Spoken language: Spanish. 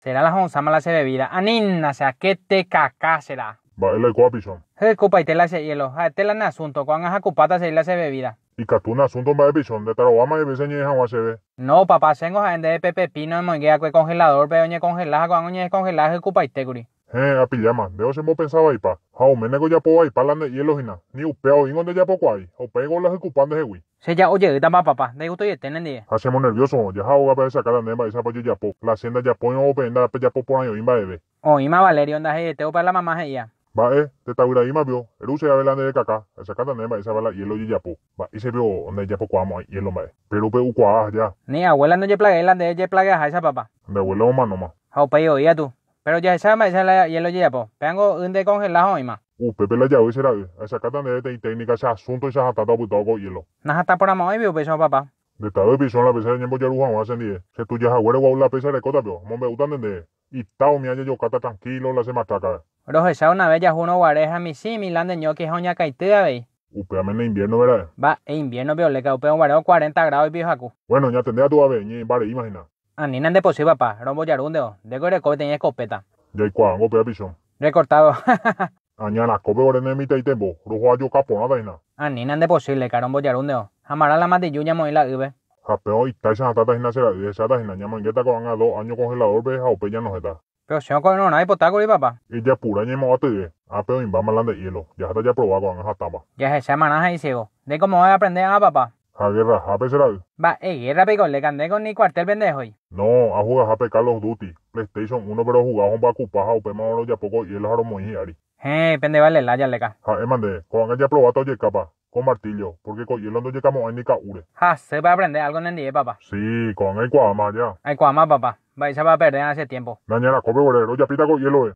Será la jonzama se bebida. Anina, sea que te caca será. el guapichón. Se cupa y te la hace hielo. A te la asunto. Cuán aja cupata se la hace bebida. Y un asunto va de pichón. De tarobama y beseño y jamás se ve. No, papá, sengo gente de pepe pino en monguea que congelador, peoñe congelaja, Cuando oñe congelaja se cupa y teguri. Eh, a pijama. Deo se mo pensaba y pa. Jaumenego ya po ahí pa la de hielo jina. Ni upeo ingo de ya po cuay. O pego las ocupando de hui ya oye, está más papá, de gusto y estén día. Hacemos nervioso, ya hago para sacar la neba, esa para yapo. La hacienda yapo en pe pues la yapo por año, imba bebé. O oh, ima Valerio, anda, eh, o para la mamá, ella. Eh, Va, eh, te está y ima, vio, el uso ya ve la de caca, esa cata neba, esa bala, y el oye po. Va, y se vio, donde po, cuamo, y el hombre. Eh. Pero pe ucuá, ya. Ni abuela no ye plague, la de ye plague a esa papá. De abuela o mano más. Ah, pe, pues, yo, ya tú. Pero ya esa, esa la, y el oye yapo. Vengo un de congelado, ima. Upepe uh, la llave será esa cata de técnica ese asunto esa hasta tabu toco hielo na hasta por amor vio peso pues, papá de estado pues, piso la pesa nyembo yaru Juan hacen die se tu ya güero guau la pesa de cota pio mo me gustan de y tao mi yo cata tranquilo la se machaca Pero esa una vez ya uno guareja mi sí mi es oña joña caitea veis Upeame uh, en invierno, ¿verdad? Va, en invierno, cae upea un guareo 40 grados y viejo Bueno, ya tendría tu ave, ni vale, imagina. Ni nada de posible, papá, rombo yarunde, oh. de gore tenía escopeta. Ya hay cuá, golpea pichón. Recortado. Añana kobe orene mi tembo rojo ayo capona daina. Aninan ah, de posible, un yarundeo. Oh. Jamara la matiyuña moila ibe. Japeo y taisa hasta tajina será ibe, y tajina ñaman que taco a dos años congelador ve jaupe ya no está. Pero si no con hay hipotáculo y papá. Y ya pura ñemo a tibe, apeo ah, peo imbamalan de hielo, ya hasta ya probado con esa tapa. Ya se manaja y ciego, de cómo voy a aprender a ah, papá. guerra, jape será. Va, eh guerra pico, le candé con ni cuartel pendejo. No, a jugar jape Carlos Duty, PlayStation 1 pero jugaba un bacupaja, ope más ya poco y el jaro muy Hey, eh, pende vale la ya Ha, Ja, eh, mande, con ya probato oye capa, con martillo, porque con hielo no llegamos a ni ure. Ha, se va a aprender algo en el papá. Sí, con el cuama ya. El cuama, papá. Vais a perder hace tiempo. Mañana, come, bolero, ya pita con hielo, eh.